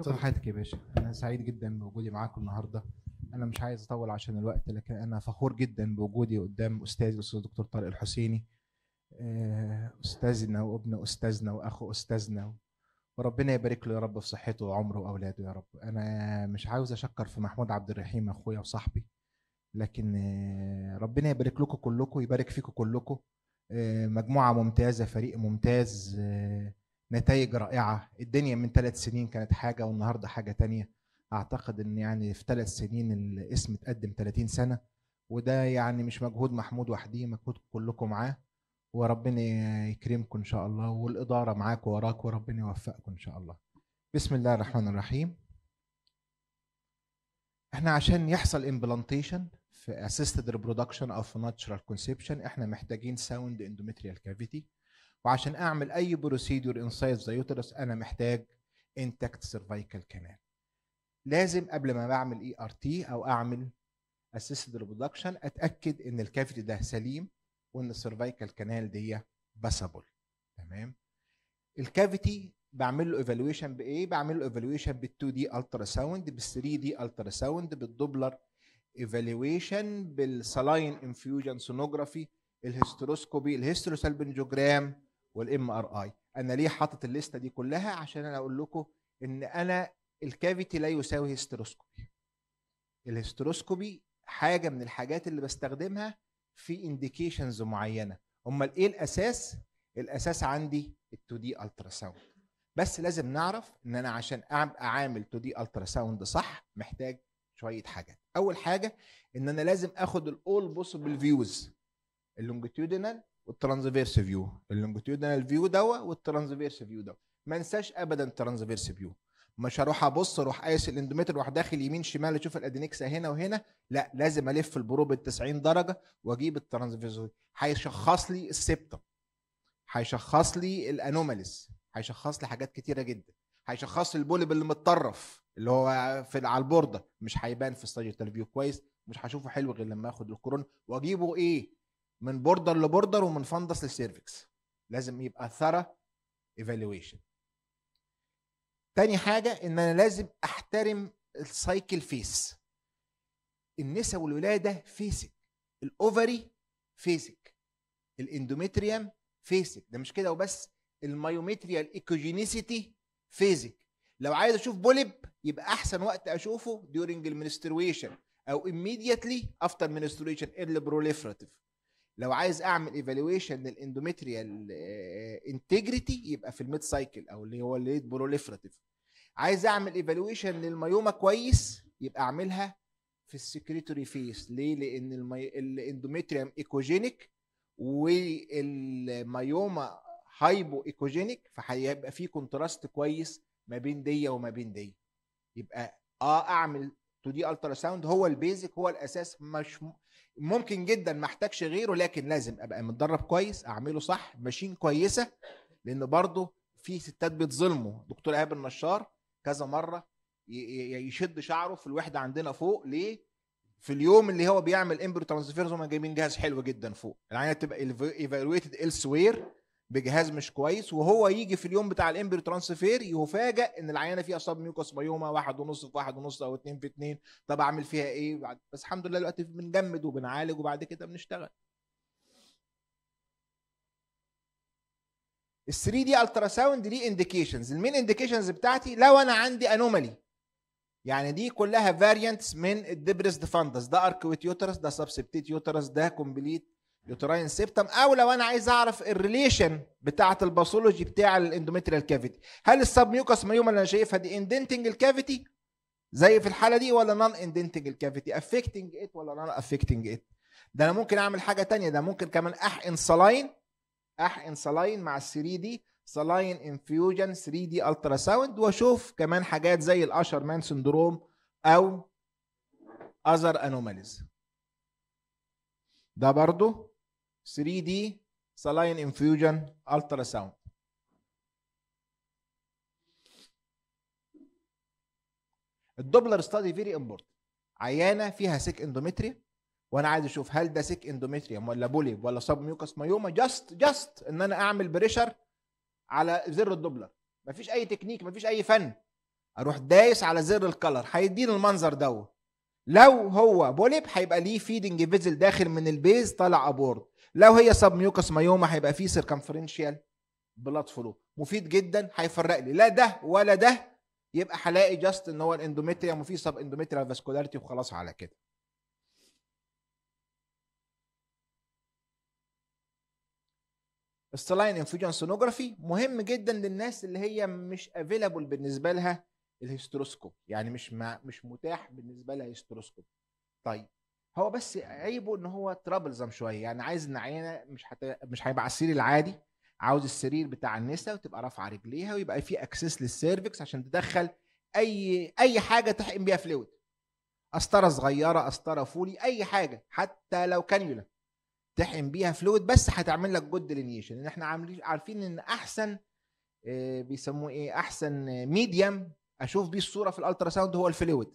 شكرا حياتك يا باشا انا سعيد جدا بوجودي معاكم النهارده انا مش عايز اطول عشان الوقت لكن انا فخور جدا بوجودي قدام استاذي الاستاذ دكتور طارق الحسيني آه، استاذنا وابن استاذنا واخو استاذنا وربنا يبارك له يا رب في صحته وعمره واولاده يا رب انا مش عاوز اشكر في محمود عبد الرحيم اخويا وصاحبي لكن آه، ربنا يبارك لكم كلكم يبارك فيكم كلكم آه، مجموعه ممتازه فريق ممتاز نتائج رائعه الدنيا من ثلاث سنين كانت حاجه والنهارده حاجه تانية اعتقد ان يعني في ثلاث سنين الاسم اتقدم 30 سنه وده يعني مش مجهود محمود وحدي مجهود كلكم معاه وربنا يكرمكم ان شاء الله والاداره معاك وراك وربنا يوفقكم ان شاء الله بسم الله الرحمن الرحيم احنا عشان يحصل امبلانتيشن في اسيستد ريبرودكشن او في ناتشرال كونسبشن احنا محتاجين ساوند اندوميتريال كافيتي وعشان اعمل اي بروسيدور انسايد يوترس انا محتاج انتكت سيرفايكال كانال لازم قبل ما بعمل اي ار تي او اعمل اسيستد ريبرودكشن اتاكد ان الكافيتي ده سليم وان السيرفايكال كانال دي باسبل تمام الكافيتي بعمل له ايفالويشن بايه بعمل له ايفالويشن بال2 دي الترا ساوند بال3 دي الترا ساوند بالدوبلر ايفالويشن بالسلاين انفيوجن سونوجرافي الهستروسكوبي الهيستروسالبنجوجرام والام ار اي انا ليه حاطط الليسته دي كلها عشان انا اقول لكم ان انا الكافيتي لا يساوي هيستروسكوبي الهيستروسكوبي حاجه من الحاجات اللي بستخدمها في انديكيشنز معينه امال ايه الاساس الاساس عندي ال2 دي الترا ساوند بس لازم نعرف ان انا عشان عامل 2 دي الترا ساوند صح محتاج شويه حاجات اول حاجه ان انا لازم اخد الاول بوسبل فيوز اللونجيتيودينال والترانزفيرس فيو اللونجتيودنال فيو دوا والترانزفيرس فيو دوا ما انساش ابدا الترانزفيرس فيو مش هروح ابص اروح قايس الاندومتر واروح داخل يمين شمال اشوف الادينكسا هنا وهنا لا لازم الف البروب ال 90 درجه واجيب الترانزفيرس هيشخص لي السبتا هيشخص لي الانوماليز هيشخص لي حاجات كتيره جدا هيشخص لي البولب اللي متطرف اللي هو في على البورده مش هيبان في الساجيتال فيو كويس مش هشوفه حلو غير لما اخد الكورونا واجيبه ايه من بوردر لبوردر ومن فندس لسيرفكس لازم يبقى ثرى ايفالويشن تاني حاجه ان انا لازم احترم السايكل فيس النساء والولاده فيسك الاوفري فيسك الاندومتريم فيسك ده مش كده وبس المايومتريال ايكوجينيسيتي فيسك لو عايز اشوف بوليب يبقى احسن وقت اشوفه ديورنج المنسترويشن او immediately افتر menstruation اللي بروليفراتيف لو عايز اعمل ايفالويشن للاندوميتريال انتجريتي يبقى في الميد سايكل او اللي هو الليت بروليفراتيف عايز اعمل ايفالويشن للميوما كويس يبقى اعملها في السكريتوري فيس ليه لان الاندوميتريوم ايكوجينيك والميوما هايبو ايكوجينيك فهيبقى في كونتراست كويس ما بين دي وما بين دي يبقى اه اعمل تو دي الترا ساوند هو البيزك هو الاساس مش ممكن جدا ما احتاجش غيره لكن لازم ابقى متدرب كويس اعمله صح ماشين كويسه لان برضه في ستات بتظلمه دكتور ايهاب النشار كذا مره يشد شعره في الوحده عندنا فوق ليه في اليوم اللي هو بيعمل امبرو ترانسفيرز هم جايبين جهاز حلو جدا فوق العينه تبقى ايفالويتد elsewhere بجهاز مش كويس وهو يجي في اليوم بتاع الامبري ترانسفير يفاجئ ان العيانه فيها صاب ميوكوس بايوما واحد ونص في واحد ونص او اتنين في اتنين طب اعمل فيها ايه بعد بس الحمد لله دلوقتي بنجمد وبنعالج وبعد كده بنشتغل ال 3 دي الترا ساوند ليه انديكيشنز المين انديكيشنز بتاعتي لو انا عندي انومالي يعني دي كلها فاريانتس من الدبرس ديفاندس ده اركويت يوترس ده سبسبتيت يوترس ده كومبليت يوتراين سيبتم او لو انا عايز اعرف الريليشن بتاعه الباثولوجي بتاع الاندوميتريال كافيتي هل السبميوكس ميوما اللي انا شايفها دي اندنتنج الكافيتي زي في الحاله دي ولا نون اندنتنج الكافيتي افكتنج ات ولا نون افكتنج ات ده انا ممكن اعمل حاجه تانية ده ممكن كمان احقن صلاين احقن صلاين مع ال 3 دي صلاين انفيوجن 3 دي الترا ساوند واشوف كمان حاجات زي الاشر مان سندروم او اذر انوماليز ده برضه 3 دي saline infusion ultrasound الدوبلر ستادي فيري امبورتنت عيانه فيها سيك اندومتريا وانا عايز اشوف هل ده سيك اندومتريا ولا بوليب ولا سب ميوكس مايوما جاست جاست ان انا اعمل بريشر على زر الدوبلر مفيش اي تكنيك مفيش اي فن اروح دايس على زر الكلر هيديني المنظر دوت لو هو بوليب هيبقى ليه فيدنج فيزل داخل من البيز طالع ابورد لو هي سب ميوكس مايوما هيبقى فيه سيركمفرنشال بلاد فلو مفيد جدا هيفرق لي لا ده ولا ده يبقى هلاقي جاست ان هو الاندوميتريا وفي سب اندوميتريا فاسكولاريتي وخلاص على كده السلاين انفيوجن سونوجرافي مهم جدا للناس اللي هي مش افيلابل بالنسبه لها الهيستروسكوب يعني مش ما مش متاح بالنسبه لها هيستروسكوب طيب هو بس عيبه ان هو ترابلزم شويه يعني عايز عينه مش حت... مش هيبقى على السرير العادي عاوز السرير بتاع النساء وتبقى رافعه رجليها ويبقى في اكسس للسيرفكس عشان تدخل اي اي حاجه تحقن بيها فلويد قسطره صغيره قسطره فولي اي حاجه حتى لو كانيولا تحقن بيها فلويد بس هتعمل لك جود ديلينيشن ان احنا عاملين عارفين ان احسن آه، بيسموه ايه احسن ميديم اشوف بيه الصوره في الالترا ساوند هو الفلويد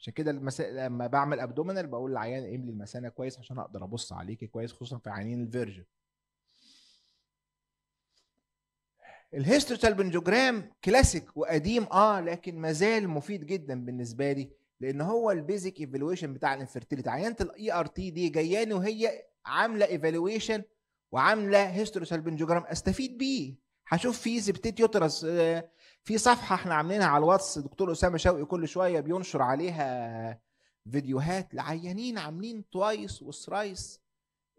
عشان كده المسا... لما بعمل ابدومينال بقول للعيان املي ايه المثانه كويس عشان اقدر ابص عليكي كويس خصوصا في عيانين الفيرجن الهيستوتال بنجوجرام كلاسيك وقديم اه لكن ما زال مفيد جدا بالنسبه لي لان هو البيزك ايفالويشن بتاع الانفيرتيليتي عيانه الاي ار تي دي جاياني وهي عامله ايفالويشن وعامله هيستوتال بنجوجرام استفيد بيه هشوف فيه زبتيت يوترس آه في صفحه احنا عاملينها على الواتس دكتور اسامه شوقي كل شويه بينشر عليها فيديوهات لعيانين عاملين توايس وسرايس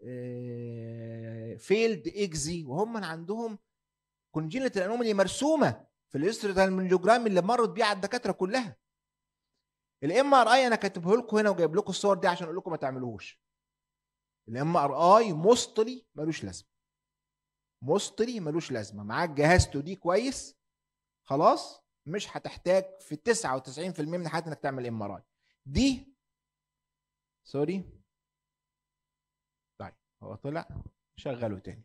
آه، فيلد اكزي وهم عندهم كونجينيت الانومالي مرسومه في الاستراتالمنجوجرام اللي مرت بيه على الدكاتره كلها الام ار اي انا كاتبه لكم هنا وجايب لكم الصور دي عشان اقول لكم ما تعملوهوش الام ار اي مسطري ملوش لازمه مسطري ملوش لازمه معاك جهاز تو دي كويس خلاص مش هتحتاج في 99% من حياتك انك تعمل ام ار اي دي سوري طيب هو طلع شغله تاني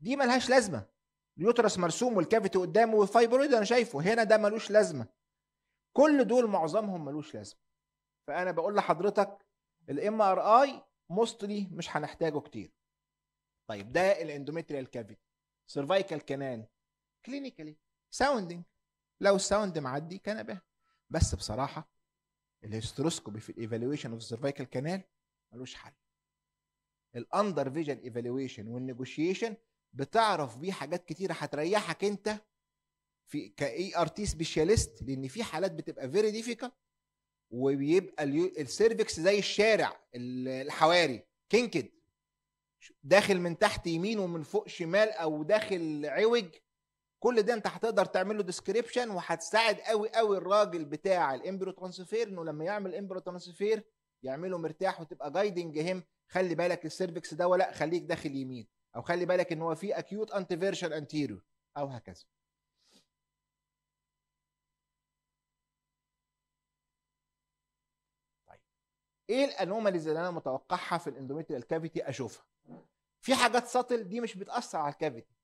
دي ملهاش لازمه اليوترس مرسوم والكافيتي قدامه والفايبرويد انا شايفه هنا ده ملوش لازمه كل دول معظمهم ملوش لازمه فانا بقول لحضرتك الام ار اي موستلي مش هنحتاجه كتير طيب ده الاندوميتريال كافيتي سيرفايكال كنان كلينيكالي ساوندنج لو الساوند معدي كان به بس بصراحه الهيستروسكوبي في الايفالويشن اوف سيرفايكال كانال ملوش حل الاندر فيجن ايفالويشن والنيجوشيشن بتعرف بيه حاجات كتيره هتريحك انت في كاي ار تي سبيشاليست لان في حالات بتبقى فيري ديفيكال وبيبقى السيرفكس زي الشارع الحواري كينكد داخل من تحت يمين ومن فوق شمال او داخل عوج كل ده انت هتقدر تعمل له ديسكريبشن وهتساعد قوي قوي الراجل بتاع الامبرو ترانسفير انه لما يعمل امبرو ترانسفير يعمله مرتاح وتبقى جايدنج هيم خلي بالك السيرفكس ده ولا خليك داخل يمين او خلي بالك ان هو في اكيوت انتيفيرشن انتيريور او هكذا طيب ايه الانوماليز اللي انا متوقعها في الاندوميتريال كافيتي اشوفها في حاجات سطل دي مش بتاثر على الكافيتي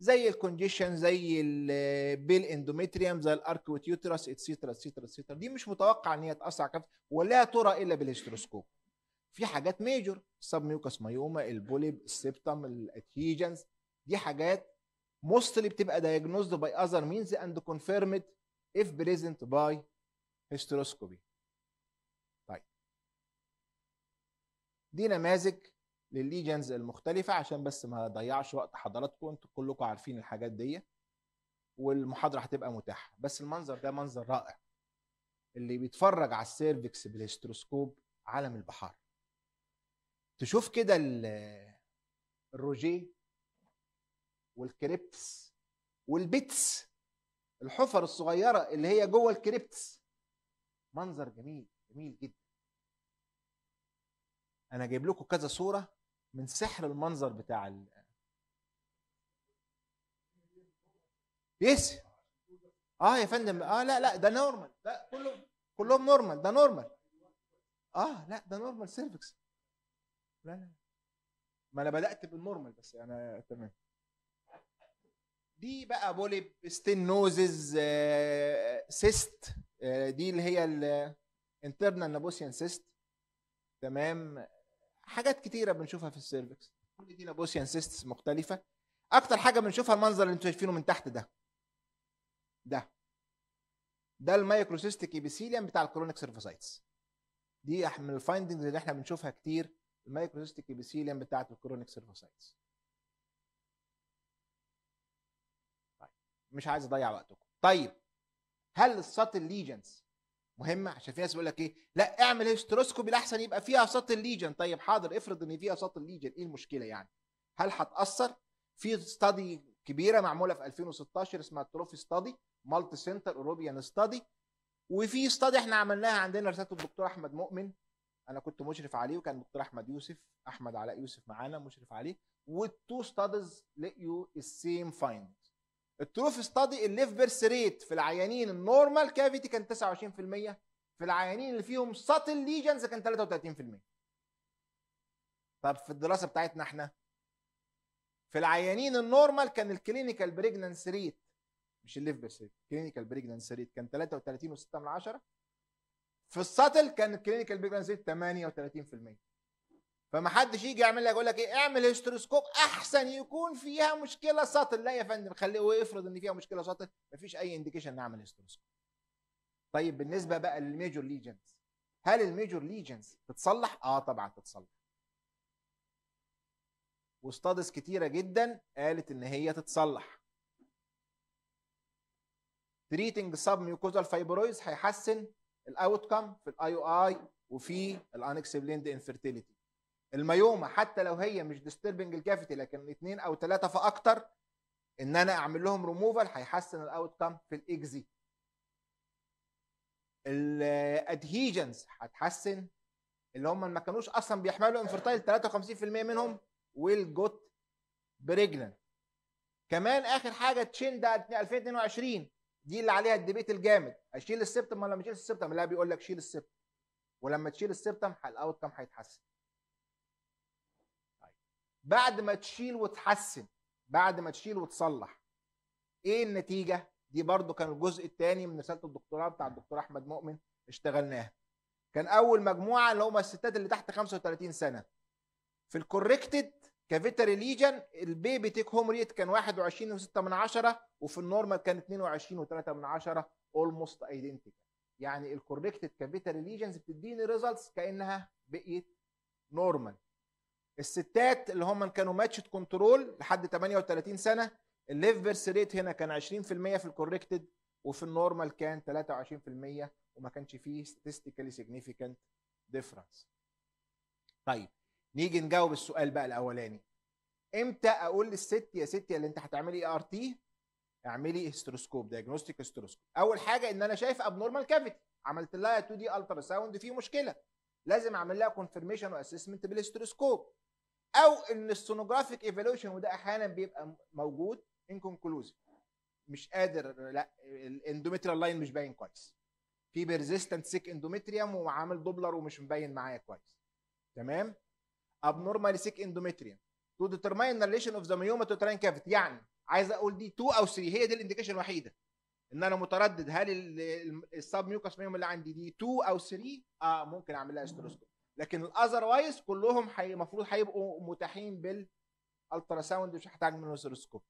زي الكونجيشن زي البيل اندوميتريوم زي الاركوتيوترس اتسيترا اتسيترا اتسيترا دي مش متوقع ان هي تاثر على الكافيتي ولا ترى الا بالهستروسكوب في حاجات ميجور سب ميوكاس مايوما البوليب السبتم الاتيجنز دي حاجات موستلي بتبقى دايجنوزد باي اذر مينز اند كونفيرمد اف بريزنت باي هيستروسكوبي طيب دي نماذج للليجنز المختلفه عشان بس ما اضيعش وقت حضراتكم انتوا كلكم عارفين الحاجات دي والمحاضره هتبقى متاحه بس المنظر ده منظر رائع اللي بيتفرج على السيرفكس بالهستروسكوب عالم البحار تشوف كده الروجيه والكريبتس والبيتس الحفر الصغيره اللي هي جوه الكريبتس منظر جميل جميل جدا انا جايب لكم كذا صوره من سحر المنظر بتاع ال... بيس اه يا فندم اه لا لا ده نورمال لا كلهم كلهم نورمال ده نورمال اه لا ده نورمال سيرفكس لا لا ما انا بدات بالنورمال بس انا تمام دي بقى بوليب ستين نوزز سيست دي اللي هي الانترنال نابوسيان سيست تمام حاجات كتيره بنشوفها في السيرفكس كل دي لابوسيان سيستس مختلفه اكتر حاجه بنشوفها المنظر اللي انتم شايفينه من تحت ده ده ده المايكروسيستيك ايبيثيليوم بتاع الكرونيك سيرفوسايتس دي من الفايندنجز اللي احنا بنشوفها كتير المايكروسيستيك ايبيثيليوم بتاعه الكرونيك سيرفوسايتس طيب مش عايز اضيع وقتكم طيب هل الساتل ليجنز مهمه عشان في ناس بيقول لك ايه لا اعمل هيستروسكوبي الاحسن يبقى فيها سط الليجن طيب حاضر افرض ان فيها سط الليجن ايه المشكله يعني هل هتاثر في ستادي كبيره معموله في 2016 اسمها التروفي ستادي مالتي سنتر اوروبيان ستادي وفي ستادي احنا عملناها عندنا رساله الدكتور احمد مؤمن انا كنت مشرف عليه وكان الدكتور احمد يوسف احمد علاء يوسف معانا مشرف عليه والتو ستاديز لقيوا السيم فايند التروف ستادي الليف بيرث ريت في العيانين النورمال كافيتي كان 29% في العيانين اللي فيهم ساتل ليجنز كان 33% طب في الدراسه بتاعتنا احنا في العيانين النورمال كان الكلينيكال بريجنانس ريت مش الليف بيرث ريت الكلينيكال بريجنانس ريت كان 33.6 في الساتل كان الكلينيكال بريجنانس ريت 38% فما حدش يجي يعمل لك يقول لك ايه اعمل هيستروسكوب احسن يكون فيها مشكله سطل لا يا فندم خليه وافرض ان فيها مشكله سطل مفيش اي انديكيشن نعمل هيستروسكوب طيب بالنسبه بقى للميجور ليجنز هل الميجور ليجنز تتصلح اه طبعا تتصلح واستادس كتيره جدا قالت ان هي تتصلح تريتنج سب ميوكوزال فايبرويز هيحسن الاوت كم في الاي او اي وفي الانكسبليند انفيرتيليتي الميومه حتى لو هي مش ديستربنج الكافيتي لكن اثنين او ثلاثه فاكتر ان انا اعمل لهم ريموفال هيحسن الاوت كام في الاكزي الادهيجنز هتحسن اللي هم ما كانوش اصلا بيحملوا انفرتايل 53% منهم والجوت برجلن كمان اخر حاجه تشين ده 2022 دي اللي عليها الديبيت الجامد اشيل السبتم ولا ما اشيلش السبتم لا بيقول لك شيل السبتم ولما تشيل السبتم الاوت كام هيتحسن بعد ما تشيل وتحسن بعد ما تشيل وتصلح ايه النتيجه دي برضو كان الجزء الثاني من رساله الدكتوراه بتاع الدكتور احمد مؤمن اشتغلناها كان اول مجموعه اللي هم الستات اللي تحت 35 سنه في الكوركتد كافيتري ليجن البيبي تيك هوم ريت كان 21.6 من عشرة وفي النورمال كان 22.3 من عشرة اولموست ايدنتيكال يعني الكوركتد كافيتري ليجنز بتديني ريزلتس كانها بقيت نورمال الستات اللي هم كانوا ماتش كنترول لحد 38 سنه الليف بيرث ريت هنا كان 20% في الكوركتد وفي النورمال كان 23% وما كانش فيه statistically significant difference. طيب نيجي نجاوب السؤال بقى الاولاني امتى اقول للست يا ستي اللي انت هتعملي ار e تي اعملي هيستروسكوب دايجنوستيك هيستروسكوب اول حاجه ان انا شايف ابنورمال كافيتي عملت لها 2 دي الترا ساوند في مشكله لازم اعمل لها كونفرميشن واسسمنت بالهيستروسكوب او ان السونوجرافيك ايفالويشن وده احيانا بيبقى موجود انكونكلوزيف مش قادر لا الاندوميتريال لاين مش باين كويس في بيرزيستنت سيك اندوميتريوم وعامل دوبلر ومش مبين معايا كويس تمام ابنورمال سيك اندوميتريوم تو ديترماين ريليشن اوف ذا ميوما تو تراين كافيتي يعني عايز اقول دي 2 او 3 هي دي الانديكيشن الوحيده ان انا متردد هل السب ميوكس ميوم اللي عندي دي 2 او 3 اه ممكن اعمل لها استروسكوب لكن الاذروايز كلهم المفروض حي... هيبقوا متاحين بالالترا ساوند مش هتحتاج منه سيروسكوب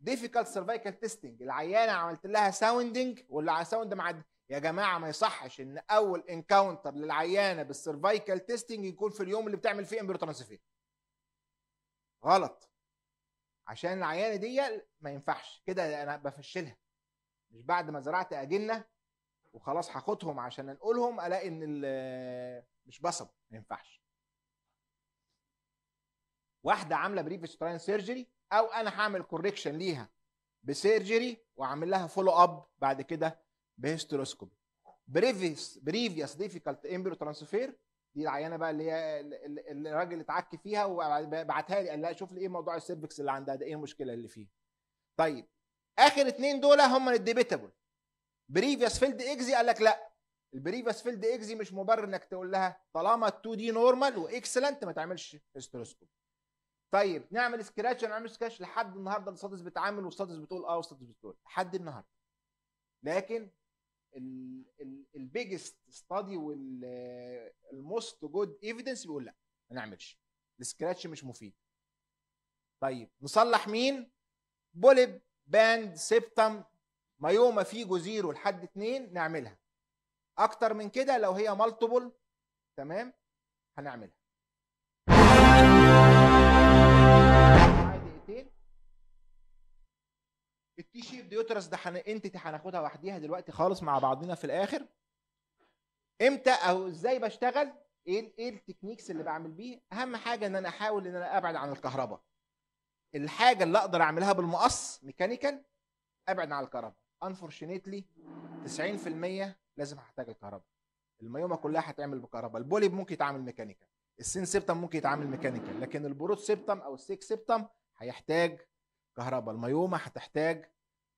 ديفيكالت سيرفايكال تيستنج العيانه عملت لها ساوندنج واللي ساوند معدي يا جماعه ما يصحش ان اول انكاونتر للعيانه بالسيرفايكال تيستنج يكون في اليوم اللي بتعمل فيه امبيروترانسفير غلط عشان العيانه دي ما ينفعش كده انا بفشلها مش بعد ما زرعت اجنه وخلاص هاخدهم عشان انقلهم الاقي ان مش بصم ما ينفعش واحده عامله بريف ستراين سيرجري او انا هعمل كوركشن ليها بسيرجري واعمل لها فولو اب بعد كده بهيستروسكوبي بريفيس بريفيس ديفيكالت امبرو ترانسفير دي العيانه بقى اللي هي الراجل اتعك فيها وبعتها لي قال لها شوف لي ايه موضوع السيرفكس اللي عندها ده ايه المشكله اللي فيه طيب اخر اتنين دول هم الديبيتابل بريفيس فيلد اكزي قال لك لا البريفيس فيلد اكزي مش مبرر انك تقول لها طالما ال2 دي نورمال واكسلنت ما تعملش هيستروسكوب طيب نعمل سكراتش ولا نعمل سكراتش لحد النهارده الاستاتس بتعامل والاستاتس بتقول اه والاستاتس بتقول لحد النهارده لكن البيجست ستادي والموست جود ايفيدنس بيقول لا ما نعملش السكراتش مش مفيد طيب نصلح مين بولب باند سبتم ما يوم في زيرو لحد اتنين نعملها اكتر من كده لو هي مالتيبل تمام هنعملها دقيقتين التي شيب ديوترس ده حن... انت هناخدها لوحديها دلوقتي خالص مع بعضنا في الاخر امتى او ازاي بشتغل ايه ايه التكنيكس اللي بعمل بيه اهم حاجه ان انا احاول ان انا ابعد عن الكهرباء الحاجه اللي اقدر اعملها بالمقص ميكانيكال ابعد عن الكهرباء انفورشنتلي 90% لازم هحتاج الكهرباء الميومه كلها هتعمل بكهرباء البوليب ممكن يتعامل ميكانيكال السين سيبتم ممكن يتعامل ميكانيكال لكن البروت سيبتم او السيك سيبتم هيحتاج كهرباء الميومه هتحتاج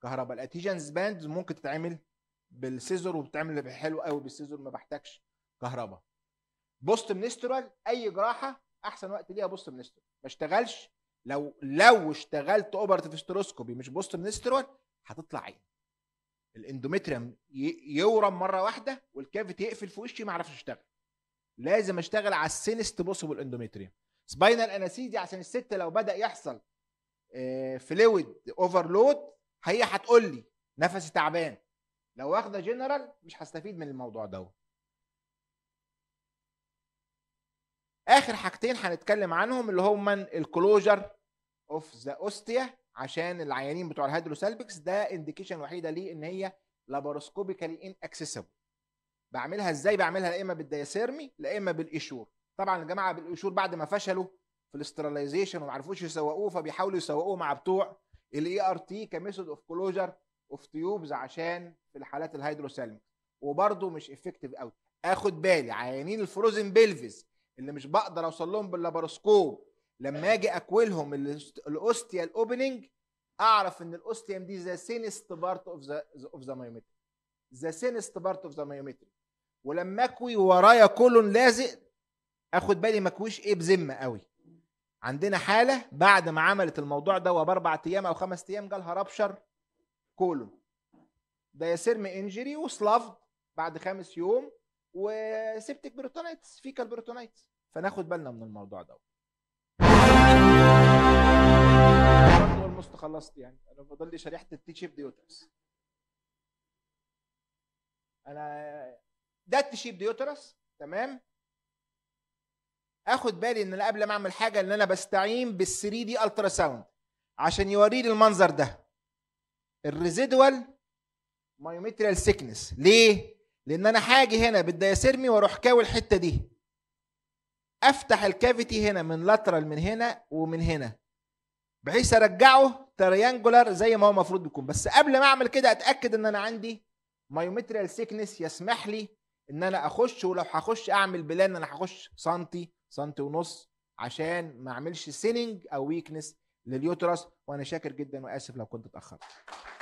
كهرباء الاتيجنز باند ممكن تتعمل بالسيزور وبتعمل حلو قوي بالسيزور ما بحتاجش كهرباء بوست منسترال اي جراحه احسن وقت ليها بوست منسترال ما اشتغلش لو لو اشتغلت اوبرتيف ستروسكوبي مش بوست منسترال هتطلع عين الاندومتريم يورم مره واحده والكافيت يقفل في وشي ما اعرفش اشتغل لازم اشتغل على السينست بوسيبل اندومتريم سباينال اناسيدي عشان الست لو بدا يحصل فلويد آه، اوفرلود هي هتقول لي نفسي تعبان لو واخده جنرال مش هستفيد من الموضوع دوت اخر حاجتين هنتكلم عنهم اللي هما الكلوجر اوف ذا اوستيا عشان العيانين بتوع الهيدروسالبكس ده انديكيشن وحيده ليه ان هي لابروسكوبيكالي ان اكسسبل بعملها ازاي بعملها يا اما بالدياسيرمي يا اما بالقشور طبعا الجماعه بالقشور بعد ما فشلوا في الاستراليزيشن وما عرفوش يسوقوه فبيحاولوا يسوقوه مع بتوع الاي ار تي كميثود اوف كلوجر اوف تيوبز عشان في الحالات الهيدروسالميك وبرده مش افكتيف قوي اخد بالي عيانين الفروزن بيلفيز اللي مش بقدر اوصل لهم باللابروسكوب لما اجي اكويلهم الاوستيا الاوبننج اعرف ان الاوستيا دي ذا سينست بارت اوف ذا اوف ذا مايومتري ذا سينست بارت اوف ذا مايومتري ولما اكوي ورايا كولون لازق اخد بالي ما اكويش ايه بذمه قوي عندنا حاله بعد ما عملت الموضوع ده وباربع ايام او خمس ايام جالها رابشر كولون ده سيرم انجري وسلافد بعد خامس يوم وسبتك بروتونايتس فيكال بروتونايتس فناخد بالنا من الموضوع ده اولموست خلصت يعني انا فاضل لي شريحه التيشيب ديوترس انا ده التيشيب ديوترس تمام اخد بالي ان انا قبل ما اعمل حاجه ان انا بستعين بال 3 دي الترا ساوند عشان يوريني المنظر ده الريزيدوال مايوميتريال سيكنس ليه لان انا حاجه هنا بالدياسيرمي واروح كاوي الحته دي افتح الكافيتي هنا من لاترال من هنا ومن هنا بحيث ارجعه تريانجولار زي ما هو المفروض بيكون بس قبل ما اعمل كده اتاكد ان انا عندي مايومتريال سيكنس يسمح لي ان انا اخش ولو هخش اعمل بلان انا هخش سنتي سنتي ونص عشان ما اعملش سيننج او ويكنس لليوترس وانا شاكر جدا واسف لو كنت اتاخرت